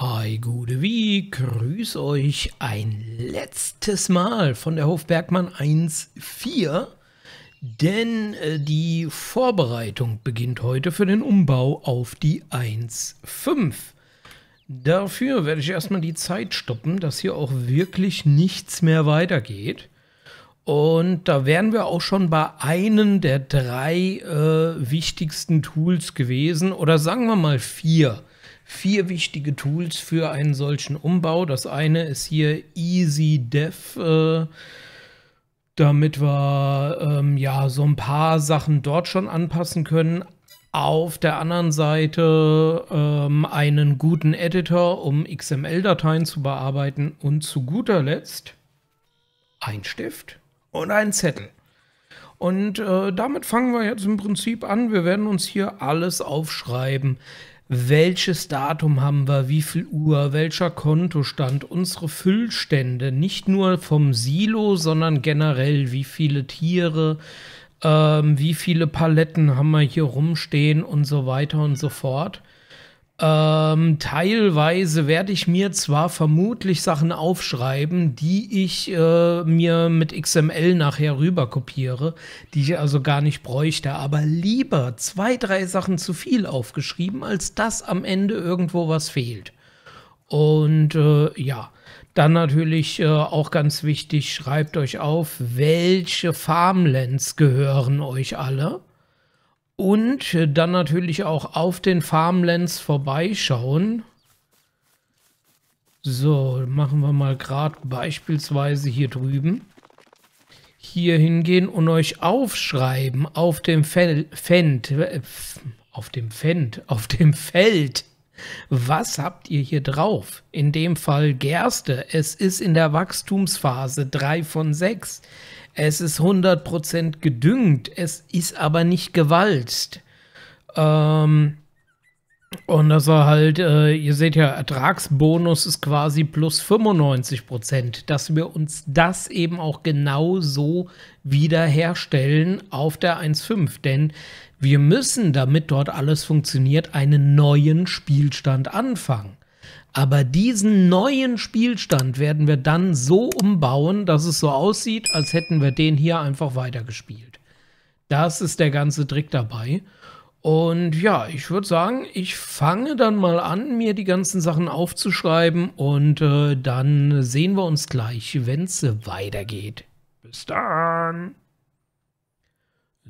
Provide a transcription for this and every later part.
Hi, gute wie, grüß euch ein letztes Mal von der Hofbergmann 1.4, denn äh, die Vorbereitung beginnt heute für den Umbau auf die 1.5. Dafür werde ich erstmal die Zeit stoppen, dass hier auch wirklich nichts mehr weitergeht. Und da wären wir auch schon bei einem der drei äh, wichtigsten Tools gewesen, oder sagen wir mal vier vier wichtige Tools für einen solchen Umbau. Das eine ist hier EasyDev. Äh, damit wir ähm, ja so ein paar Sachen dort schon anpassen können. Auf der anderen Seite ähm, einen guten Editor, um XML-Dateien zu bearbeiten und zu guter Letzt ein Stift und ein Zettel. Und äh, damit fangen wir jetzt im Prinzip an. Wir werden uns hier alles aufschreiben welches Datum haben wir, wie viel Uhr, welcher Kontostand, unsere Füllstände, nicht nur vom Silo, sondern generell, wie viele Tiere, ähm, wie viele Paletten haben wir hier rumstehen und so weiter und so fort. Ähm, teilweise werde ich mir zwar vermutlich Sachen aufschreiben, die ich äh, mir mit XML nachher rüberkopiere, die ich also gar nicht bräuchte, aber lieber zwei, drei Sachen zu viel aufgeschrieben, als dass am Ende irgendwo was fehlt. Und äh, ja, dann natürlich äh, auch ganz wichtig, schreibt euch auf, welche Farmlands gehören euch alle und dann natürlich auch auf den Farmlands vorbeischauen. So, machen wir mal gerade beispielsweise hier drüben. Hier hingehen und euch aufschreiben auf dem Fel Fend, äh, auf dem Fend, auf dem Feld. Was habt ihr hier drauf? In dem Fall Gerste. Es ist in der Wachstumsphase 3 von 6 es ist 100% gedüngt, es ist aber nicht gewalzt. Ähm, und das war halt, äh, ihr seht ja, Ertragsbonus ist quasi plus 95 dass wir uns das eben auch genau so wiederherstellen auf der 1.5. Denn wir müssen, damit dort alles funktioniert, einen neuen Spielstand anfangen. Aber diesen neuen Spielstand werden wir dann so umbauen, dass es so aussieht, als hätten wir den hier einfach weitergespielt. Das ist der ganze Trick dabei. Und ja, ich würde sagen, ich fange dann mal an, mir die ganzen Sachen aufzuschreiben und äh, dann sehen wir uns gleich, wenn es weitergeht. Bis dann!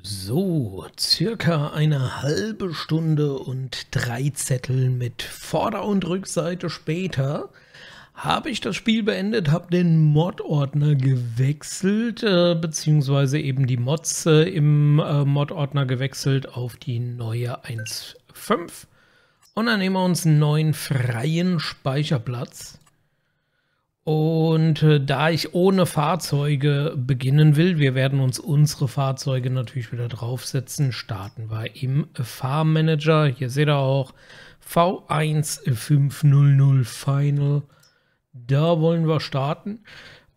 So, circa eine halbe Stunde und drei Zettel mit Vorder- und Rückseite später habe ich das Spiel beendet, habe den Mod-Ordner gewechselt, äh, beziehungsweise eben die Mods äh, im äh, Mod-Ordner gewechselt auf die neue 1.5 und dann nehmen wir uns einen neuen freien Speicherplatz. Und äh, da ich ohne Fahrzeuge beginnen will, wir werden uns unsere Fahrzeuge natürlich wieder draufsetzen, starten wir im Fahrmanager. Hier seht ihr auch V1500 Final. Da wollen wir starten.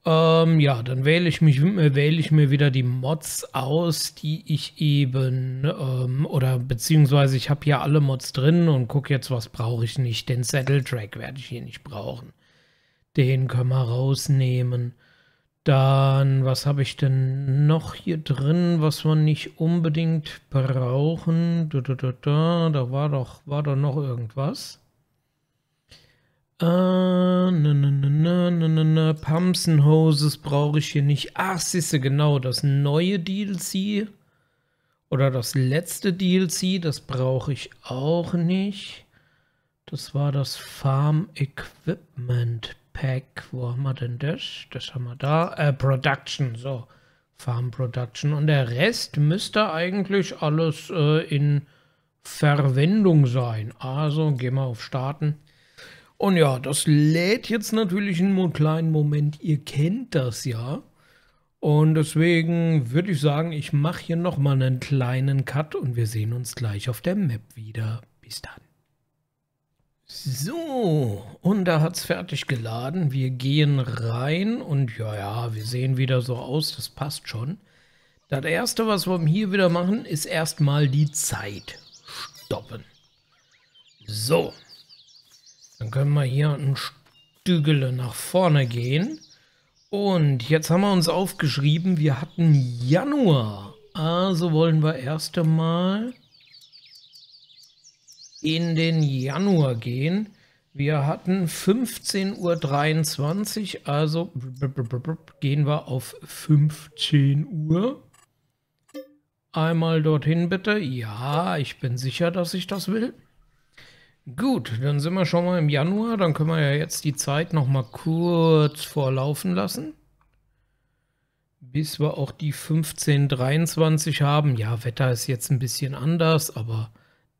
Ähm, ja, dann wähle ich, mich, äh, wähle ich mir wieder die Mods aus, die ich eben, ähm, oder beziehungsweise ich habe hier alle Mods drin und gucke jetzt, was brauche ich nicht. Den Saddle Track werde ich hier nicht brauchen. Den können wir rausnehmen. Dann, was habe ich denn noch hier drin, was wir nicht unbedingt brauchen? Da, da, da, da war doch, war doch noch irgendwas. Äh, ne, ne, ne, ne, ne, ne, ne Pumps Hoses brauche ich hier nicht. Ach, siehste, genau, das neue DLC oder das letzte DLC, das brauche ich auch nicht. Das war das Farm Equipment Pack, wo haben wir denn das? Das haben wir da. Äh, Production, so. Farm Production. Und der Rest müsste eigentlich alles äh, in Verwendung sein. Also gehen wir auf Starten. Und ja, das lädt jetzt natürlich einen kleinen Moment. Ihr kennt das ja. Und deswegen würde ich sagen, ich mache hier nochmal einen kleinen Cut und wir sehen uns gleich auf der Map wieder. Bis dann. So, und da hat es fertig geladen. Wir gehen rein und ja, ja, wir sehen wieder so aus, das passt schon. Das erste, was wir hier wieder machen, ist erstmal die Zeit stoppen. So, dann können wir hier ein Stügele nach vorne gehen. Und jetzt haben wir uns aufgeschrieben, wir hatten Januar. Also wollen wir erst einmal in den Januar gehen. Wir hatten 15.23 Uhr, also gehen wir auf 15 Uhr. Einmal dorthin bitte. Ja, ich bin sicher, dass ich das will. Gut, dann sind wir schon mal im Januar. Dann können wir ja jetzt die Zeit noch mal kurz vorlaufen lassen. Bis wir auch die 15.23 haben. Ja, Wetter ist jetzt ein bisschen anders, aber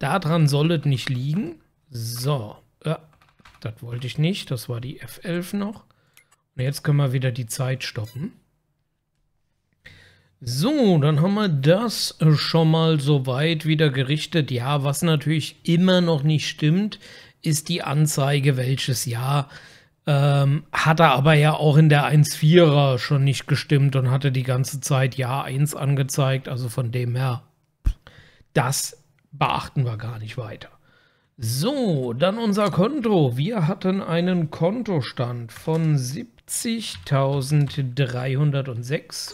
Daran soll es nicht liegen. So, ja, das wollte ich nicht. Das war die F11 noch. Und jetzt können wir wieder die Zeit stoppen. So, dann haben wir das schon mal soweit wieder gerichtet. Ja, was natürlich immer noch nicht stimmt, ist die Anzeige, welches Jahr. Ähm, er aber ja auch in der 1.4er schon nicht gestimmt und hatte die ganze Zeit Jahr 1 angezeigt. Also von dem her, das beachten wir gar nicht weiter. So, dann unser Konto. Wir hatten einen Kontostand von 70.306.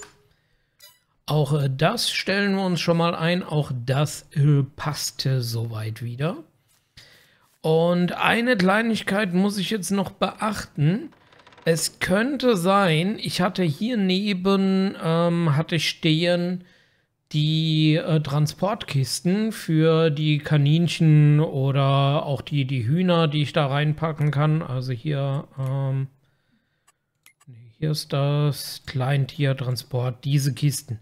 Auch äh, das stellen wir uns schon mal ein. Auch das äh, passte äh, soweit wieder. Und eine Kleinigkeit muss ich jetzt noch beachten. Es könnte sein, ich hatte hier neben, ähm, hatte ich stehen die äh, Transportkisten für die Kaninchen oder auch die, die Hühner, die ich da reinpacken kann. Also hier, ähm, hier ist das Kleintiertransport, diese Kisten.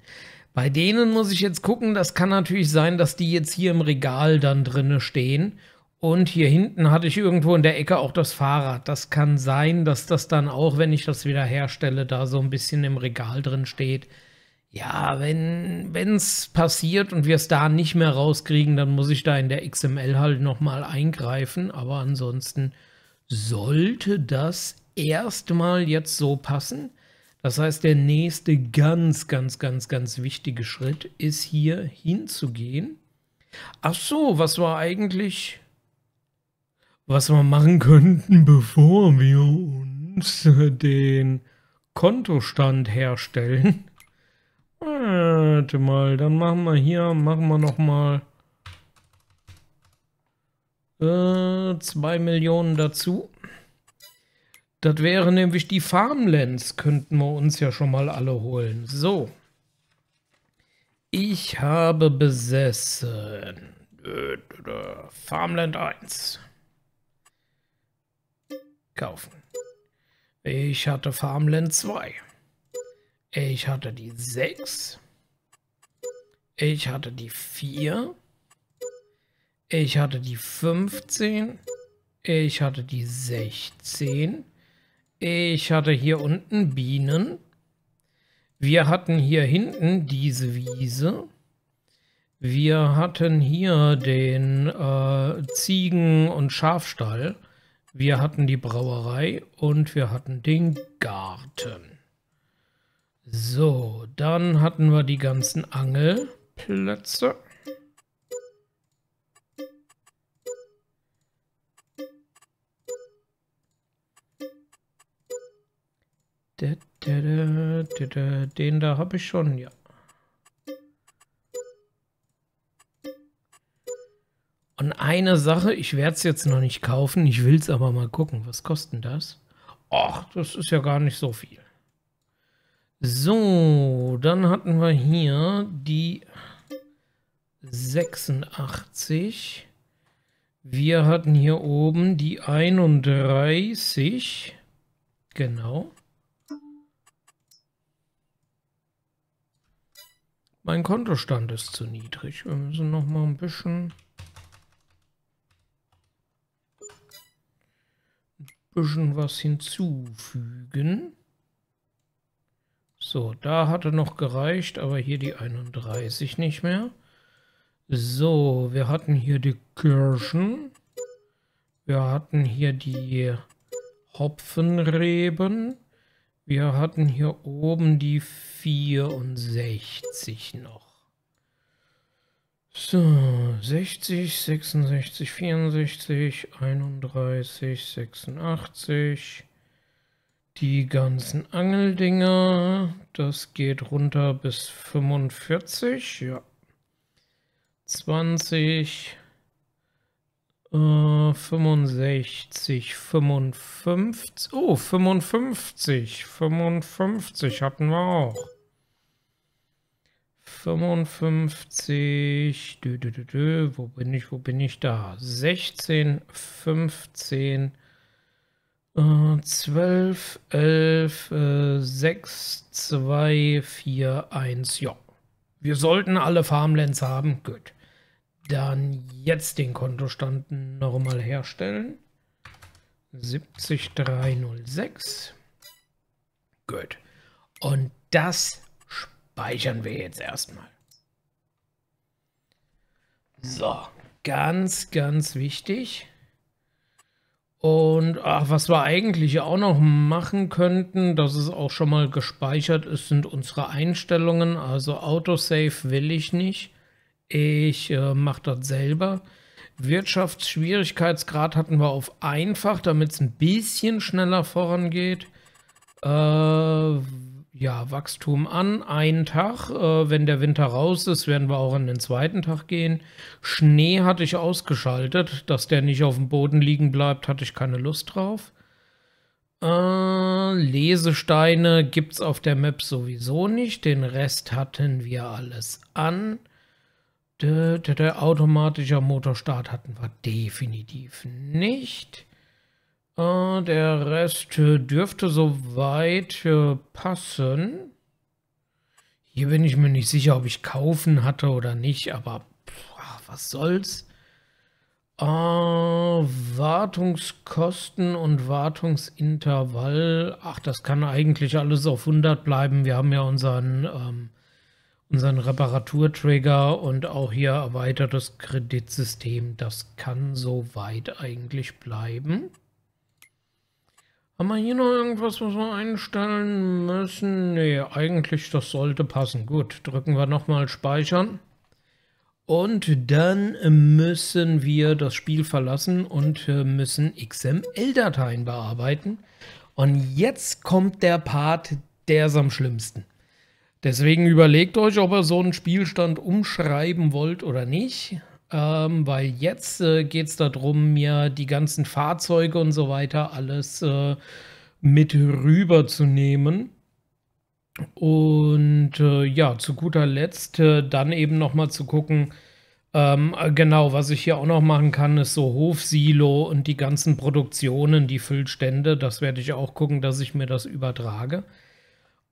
Bei denen muss ich jetzt gucken, das kann natürlich sein, dass die jetzt hier im Regal dann drinne stehen. Und hier hinten hatte ich irgendwo in der Ecke auch das Fahrrad. Das kann sein, dass das dann auch, wenn ich das wieder herstelle, da so ein bisschen im Regal drin steht ja, wenn es passiert und wir es da nicht mehr rauskriegen, dann muss ich da in der XML halt nochmal eingreifen. Aber ansonsten sollte das erstmal jetzt so passen. Das heißt, der nächste ganz, ganz, ganz, ganz wichtige Schritt ist hier hinzugehen. Ach so, was war eigentlich, was wir machen könnten, bevor wir uns den Kontostand herstellen. Warte mal, dann machen wir hier, machen wir nochmal äh, 2 Millionen dazu. Das wäre nämlich die Farmlands, könnten wir uns ja schon mal alle holen. So. Ich habe besessen. Farmland 1. Kaufen. Ich hatte Farmland 2. Ich hatte die 6. Ich hatte die 4. Ich hatte die 15. Ich hatte die 16. Ich hatte hier unten Bienen. Wir hatten hier hinten diese Wiese. Wir hatten hier den äh, Ziegen- und Schafstall. Wir hatten die Brauerei und wir hatten den Garten. So, dann hatten wir die ganzen Angel. Plätze. Den da habe ich schon, ja. Und eine Sache, ich werde es jetzt noch nicht kaufen, ich will es aber mal gucken. Was kostet das? Och, das ist ja gar nicht so viel. So, dann hatten wir hier die 86. Wir hatten hier oben die 31. Genau. Mein Kontostand ist zu niedrig. Wir müssen noch mal ein bisschen... Ein bisschen was hinzufügen. So, da hatte noch gereicht, aber hier die 31 nicht mehr. So, wir hatten hier die Kirschen. Wir hatten hier die Hopfenreben. Wir hatten hier oben die 64 noch. So, 60, 66, 64, 31, 86. Die ganzen Angeldinger, das geht runter bis 45, ja. 20, äh, 65, 55, oh, 55, 55 hatten wir auch. 55, dü, dü, dü, wo bin ich, wo bin ich da? 16, 15, 15. 12, 11, 6, 2, 4, 1. Ja. Wir sollten alle Farmlands haben. Gut. Dann jetzt den Kontostand nochmal herstellen. 70306. Gut. Und das speichern wir jetzt erstmal. So, ganz, ganz wichtig. Und ach, was wir eigentlich auch noch machen könnten, dass es auch schon mal gespeichert ist, sind unsere Einstellungen. Also Autosave will ich nicht. Ich äh, mache das selber. Wirtschaftsschwierigkeitsgrad hatten wir auf einfach, damit es ein bisschen schneller vorangeht. Äh, ja, Wachstum an. Einen Tag, äh, wenn der Winter raus ist, werden wir auch an den zweiten Tag gehen. Schnee hatte ich ausgeschaltet, dass der nicht auf dem Boden liegen bleibt, hatte ich keine Lust drauf. Äh, Lesesteine gibt es auf der Map sowieso nicht. Den Rest hatten wir alles an. Der, der, der automatische Motorstart hatten wir definitiv nicht. Äh, der Rest dürfte soweit äh, passen. Hier bin ich mir nicht sicher, ob ich kaufen hatte oder nicht, aber pff, ah, was soll's. Äh, Wartungskosten und Wartungsintervall. Ach, das kann eigentlich alles auf 100 bleiben. Wir haben ja unseren... Ähm, unseren Reparaturtrigger und auch hier erweitertes Kreditsystem. Das kann soweit eigentlich bleiben. Haben wir hier noch irgendwas, was wir einstellen müssen? Nee, eigentlich, das sollte passen. Gut, drücken wir nochmal Speichern. Und dann müssen wir das Spiel verlassen und äh, müssen XML-Dateien bearbeiten. Und jetzt kommt der Part, der ist am schlimmsten. Deswegen überlegt euch, ob ihr so einen Spielstand umschreiben wollt oder nicht. Ähm, weil jetzt äh, geht es darum, mir die ganzen Fahrzeuge und so weiter alles äh, mit rüberzunehmen. Und äh, ja, zu guter Letzt äh, dann eben nochmal zu gucken, ähm, genau, was ich hier auch noch machen kann, ist so Hofsilo und die ganzen Produktionen, die Füllstände. Das werde ich auch gucken, dass ich mir das übertrage.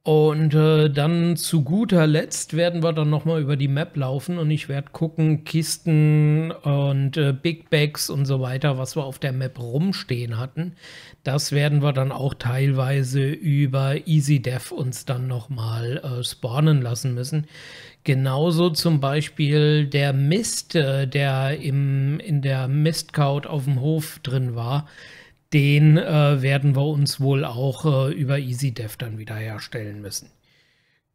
Und äh, dann zu guter Letzt werden wir dann nochmal über die Map laufen und ich werde gucken, Kisten und äh, Big Bags und so weiter, was wir auf der Map rumstehen hatten. Das werden wir dann auch teilweise über Easy Dev uns dann nochmal äh, spawnen lassen müssen. Genauso zum Beispiel der Mist, äh, der im, in der Mistcout auf dem Hof drin war den äh, werden wir uns wohl auch äh, über EasyDev dann wiederherstellen müssen.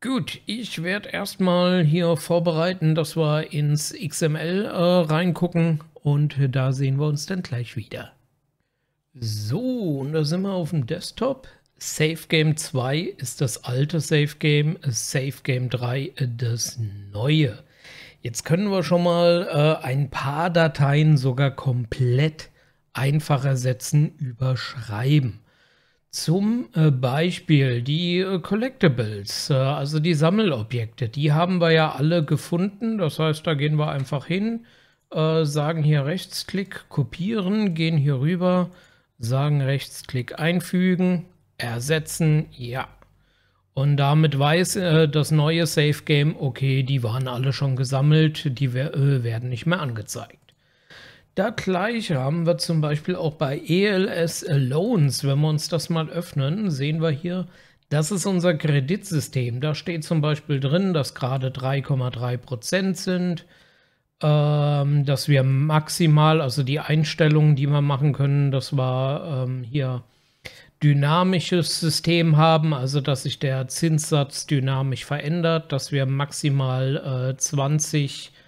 Gut, ich werde erstmal hier vorbereiten, dass wir ins XML äh, reingucken und da sehen wir uns dann gleich wieder. So, und da sind wir auf dem Desktop. Safe Game 2 ist das alte Safe Game, Safe Game 3 äh, das neue. Jetzt können wir schon mal äh, ein paar Dateien sogar komplett einfacher Sätzen überschreiben. Zum äh, Beispiel die äh, Collectibles, äh, also die Sammelobjekte, die haben wir ja alle gefunden. Das heißt, da gehen wir einfach hin, sagen hier Rechtsklick kopieren, gehen hier rüber, sagen Rechtsklick einfügen, ersetzen, ja. Und damit weiß das neue Safe Game, okay, die waren alle schon gesammelt, die werden nicht mehr angezeigt. Das gleiche haben wir zum Beispiel auch bei ELS Loans. Wenn wir uns das mal öffnen, sehen wir hier, das ist unser Kreditsystem. Da steht zum Beispiel drin, dass gerade 3,3 Prozent sind, ähm, dass wir maximal, also die Einstellungen, die wir machen können, dass wir ähm, hier dynamisches System haben, also dass sich der Zinssatz dynamisch verändert, dass wir maximal äh, 20 Prozent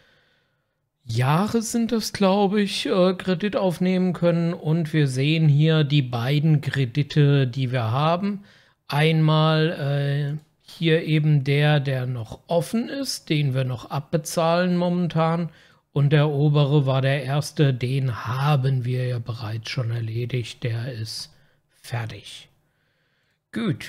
Jahre sind das, glaube ich, äh, Kredit aufnehmen können. Und wir sehen hier die beiden Kredite, die wir haben. Einmal äh, hier eben der, der noch offen ist, den wir noch abbezahlen momentan. Und der obere war der erste, den haben wir ja bereits schon erledigt. Der ist fertig. Gut,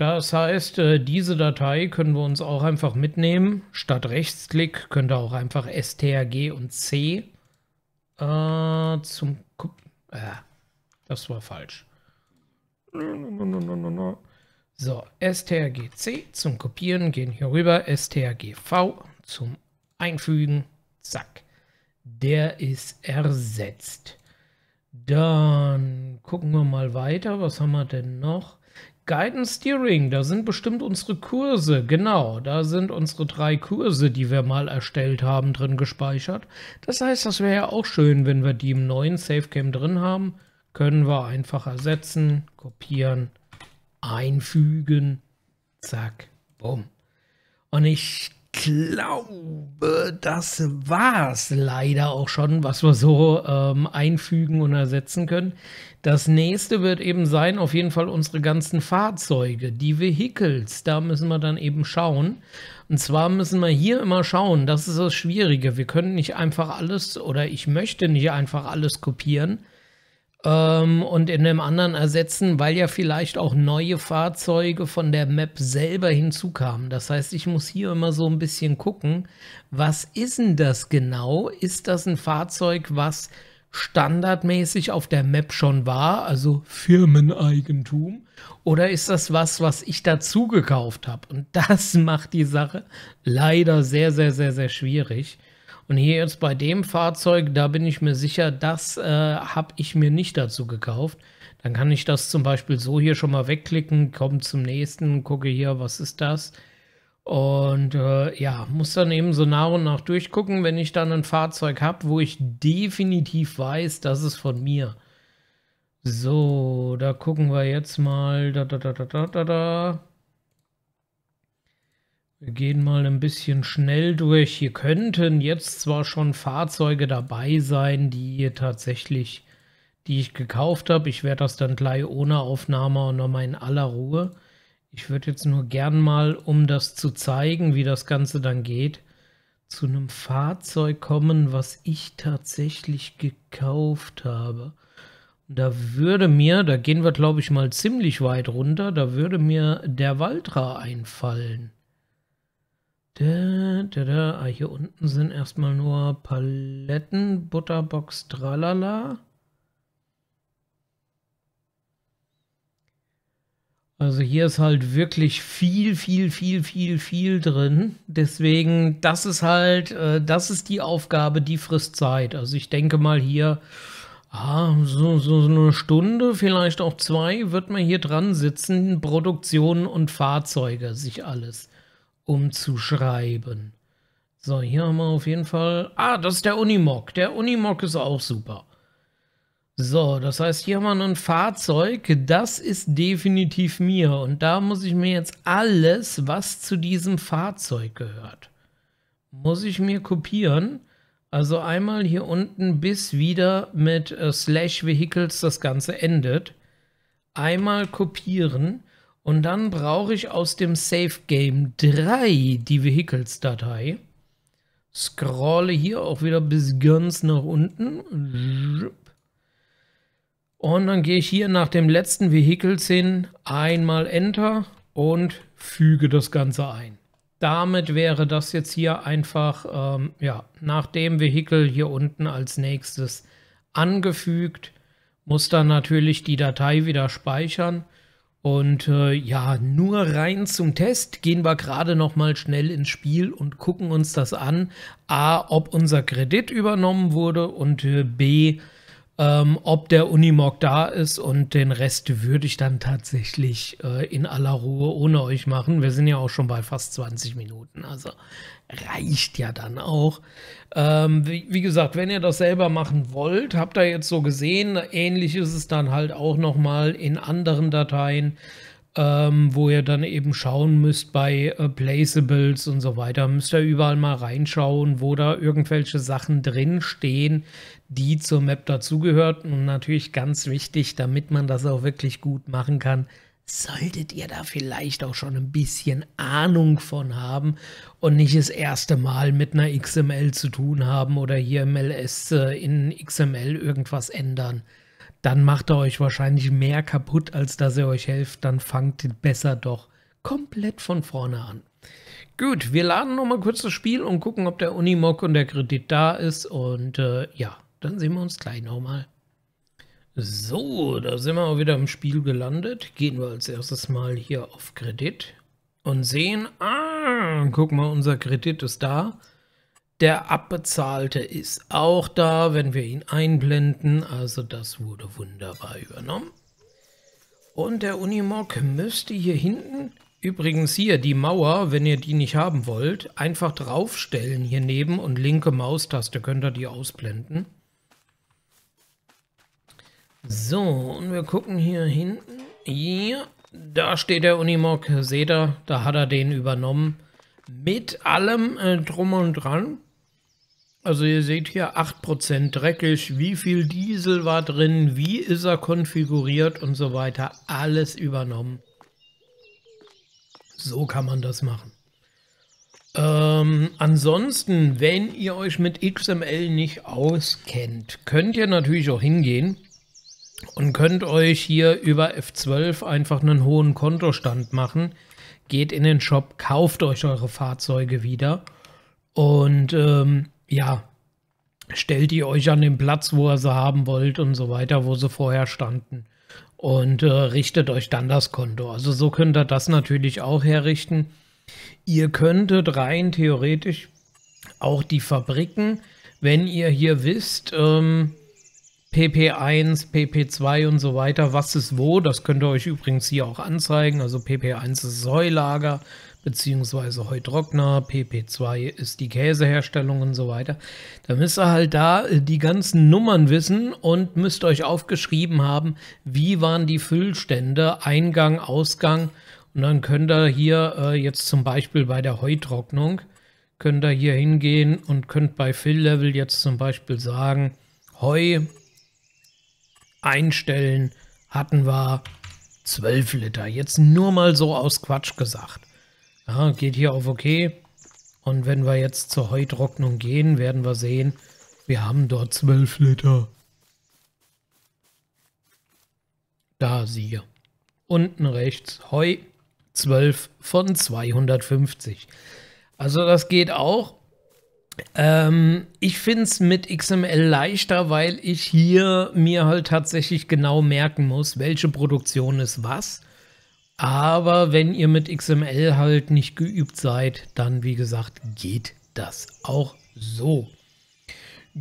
das heißt, äh, diese Datei können wir uns auch einfach mitnehmen. Statt Rechtsklick könnt ihr auch einfach strg und c äh, zum... Äh, das war falsch. So, strg c zum Kopieren, gehen hier rüber, strg v zum Einfügen, zack. Der ist ersetzt. Dann gucken wir mal weiter, was haben wir denn noch? Guidance Steering, da sind bestimmt unsere Kurse, genau, da sind unsere drei Kurse, die wir mal erstellt haben, drin gespeichert. Das heißt, das wäre ja auch schön, wenn wir die im neuen Safecam drin haben. Können wir einfach ersetzen, kopieren, einfügen, zack, bumm. Und ich glaube, das war es leider auch schon, was wir so ähm, einfügen und ersetzen können. Das nächste wird eben sein, auf jeden Fall unsere ganzen Fahrzeuge, die Vehicles. Da müssen wir dann eben schauen. Und zwar müssen wir hier immer schauen, das ist das Schwierige. Wir können nicht einfach alles oder ich möchte nicht einfach alles kopieren, ähm, und in dem anderen ersetzen, weil ja vielleicht auch neue Fahrzeuge von der Map selber hinzukamen. Das heißt, ich muss hier immer so ein bisschen gucken, was ist denn das genau? Ist das ein Fahrzeug, was standardmäßig auf der Map schon war, also Firmeneigentum, oder ist das was, was ich dazu gekauft habe? Und das macht die Sache leider sehr, sehr, sehr, sehr schwierig. Und hier jetzt bei dem Fahrzeug, da bin ich mir sicher, das äh, habe ich mir nicht dazu gekauft. Dann kann ich das zum Beispiel so hier schon mal wegklicken, komme zum nächsten, gucke hier, was ist das? Und äh, ja, muss dann eben so nach und nach durchgucken, wenn ich dann ein Fahrzeug habe, wo ich definitiv weiß, das ist von mir. So, da gucken wir jetzt mal. Da, da, da, da, da, da. Wir gehen mal ein bisschen schnell durch. Hier könnten jetzt zwar schon Fahrzeuge dabei sein, die hier tatsächlich, die ich gekauft habe. Ich werde das dann gleich ohne Aufnahme und nochmal in aller Ruhe. Ich würde jetzt nur gern mal, um das zu zeigen, wie das Ganze dann geht, zu einem Fahrzeug kommen, was ich tatsächlich gekauft habe. Und da würde mir, da gehen wir glaube ich mal ziemlich weit runter, da würde mir der Valtra einfallen. Da, da, da. Ah, hier unten sind erstmal nur Paletten, Butterbox, tralala. Also hier ist halt wirklich viel, viel, viel, viel, viel drin. Deswegen, das ist halt, äh, das ist die Aufgabe, die frisst Zeit. Also ich denke mal hier, ah, so, so, so eine Stunde, vielleicht auch zwei, wird man hier dran sitzen, Produktion und Fahrzeuge, sich alles umzuschreiben. So, hier haben wir auf jeden Fall... Ah, das ist der Unimog. Der Unimog ist auch super. So, das heißt, hier haben wir ein Fahrzeug. Das ist definitiv mir. Und da muss ich mir jetzt alles, was zu diesem Fahrzeug gehört, muss ich mir kopieren. Also einmal hier unten bis wieder mit äh, Slash Vehicles das Ganze endet. Einmal kopieren und dann brauche ich aus dem Save Game 3 die Vehicles-Datei. Scrolle hier auch wieder bis ganz nach unten. Und dann gehe ich hier nach dem letzten Vehicles hin, einmal Enter und füge das Ganze ein. Damit wäre das jetzt hier einfach ähm, ja, nach dem Vehikel hier unten als nächstes angefügt. Muss dann natürlich die Datei wieder speichern. Und äh, ja, nur rein zum Test gehen wir gerade noch mal schnell ins Spiel und gucken uns das an. A, ob unser Kredit übernommen wurde und äh, B, ähm, ob der Unimog da ist und den Rest würde ich dann tatsächlich äh, in aller Ruhe ohne euch machen. Wir sind ja auch schon bei fast 20 Minuten, also reicht ja dann auch. Ähm, wie, wie, gesagt, wenn ihr das selber machen wollt, habt ihr jetzt so gesehen, ähnlich ist es dann halt auch nochmal in anderen Dateien. Ähm, wo ihr dann eben schauen müsst bei äh, Placeables und so weiter. Müsst ihr überall mal reinschauen, wo da irgendwelche Sachen drin stehen, die zur Map dazugehört. Und natürlich ganz wichtig, damit man das auch wirklich gut machen kann, solltet ihr da vielleicht auch schon ein bisschen Ahnung von haben und nicht das erste Mal mit einer XML zu tun haben oder hier im LS äh, in XML irgendwas ändern. Dann macht er euch wahrscheinlich mehr kaputt, als dass er euch helft. Dann fangt besser doch komplett von vorne an. Gut, wir laden nochmal kurz das Spiel und gucken, ob der Unimog und der Kredit da ist. Und äh, ja, dann sehen wir uns gleich nochmal. So, da sind wir auch wieder im Spiel gelandet. Gehen wir als erstes mal hier auf Kredit und sehen, ah, guck mal, unser Kredit ist da. Der abbezahlte ist auch da, wenn wir ihn einblenden. Also das wurde wunderbar übernommen. Und der Unimog müsste hier hinten, übrigens hier die Mauer, wenn ihr die nicht haben wollt, einfach draufstellen hier neben und linke Maustaste könnt ihr die ausblenden. So, und wir gucken hier hinten. Hier, da steht der Unimog. Seht ihr, da hat er den übernommen. Mit allem äh, drum und dran. Also ihr seht hier 8% dreckig, wie viel Diesel war drin, wie ist er konfiguriert und so weiter. Alles übernommen. So kann man das machen. Ähm, ansonsten, wenn ihr euch mit XML nicht auskennt, könnt ihr natürlich auch hingehen und könnt euch hier über F12 einfach einen hohen Kontostand machen. Geht in den Shop, kauft euch eure Fahrzeuge wieder und ähm, ja, stellt die euch an den Platz, wo ihr sie haben wollt und so weiter, wo sie vorher standen. Und äh, richtet euch dann das Konto. Also so könnt ihr das natürlich auch herrichten. Ihr könntet rein theoretisch auch die Fabriken, wenn ihr hier wisst, ähm, PP1, PP2 und so weiter, was ist wo. Das könnt ihr euch übrigens hier auch anzeigen. Also PP1 ist Heulager beziehungsweise Heutrockner, PP2 ist die Käseherstellung und so weiter. Da müsst ihr halt da äh, die ganzen Nummern wissen und müsst euch aufgeschrieben haben, wie waren die Füllstände, Eingang, Ausgang. Und dann könnt ihr hier äh, jetzt zum Beispiel bei der Heutrocknung, könnt ihr hier hingehen und könnt bei Fill-Level jetzt zum Beispiel sagen, Heu einstellen, hatten wir 12 Liter. Jetzt nur mal so aus Quatsch gesagt. Ja, geht hier auf OK. Und wenn wir jetzt zur Heutrocknung gehen, werden wir sehen, wir haben dort 12 Liter. Da siehe. Unten rechts Heu 12 von 250. Also das geht auch. Ähm, ich finde es mit XML leichter, weil ich hier mir halt tatsächlich genau merken muss, welche Produktion ist was. Aber wenn ihr mit XML halt nicht geübt seid, dann wie gesagt geht das auch so.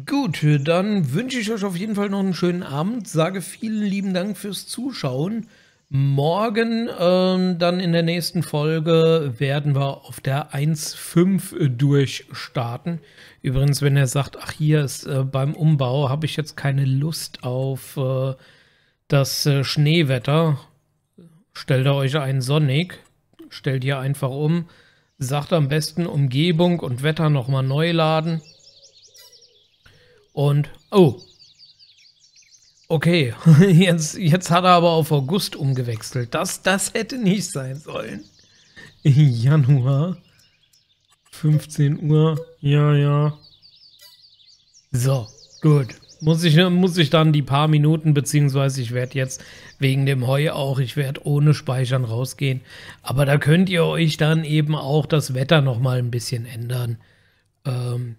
Gut, dann wünsche ich euch auf jeden Fall noch einen schönen Abend, sage vielen lieben Dank fürs Zuschauen. Morgen, ähm, dann in der nächsten Folge, werden wir auf der 1.5 durchstarten. Übrigens, wenn er sagt, ach hier ist äh, beim Umbau, habe ich jetzt keine Lust auf äh, das äh, Schneewetter. Stellt er euch einen Sonic, stellt ihr einfach um, sagt am besten Umgebung und Wetter nochmal neu laden. Und, oh, Okay, jetzt, jetzt hat er aber auf August umgewechselt. Das, das hätte nicht sein sollen. Januar. 15 Uhr. Ja, ja. So, gut. Muss ich, muss ich dann die paar Minuten, beziehungsweise ich werde jetzt wegen dem Heu auch, ich werde ohne Speichern rausgehen. Aber da könnt ihr euch dann eben auch das Wetter nochmal ein bisschen ändern. Ähm,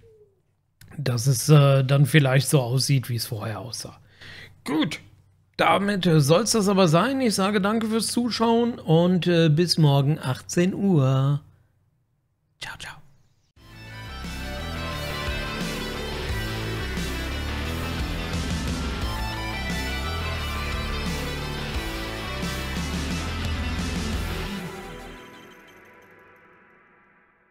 dass es äh, dann vielleicht so aussieht, wie es vorher aussah. Gut, damit soll es das aber sein. Ich sage danke fürs Zuschauen und äh, bis morgen 18 Uhr. Ciao, ciao.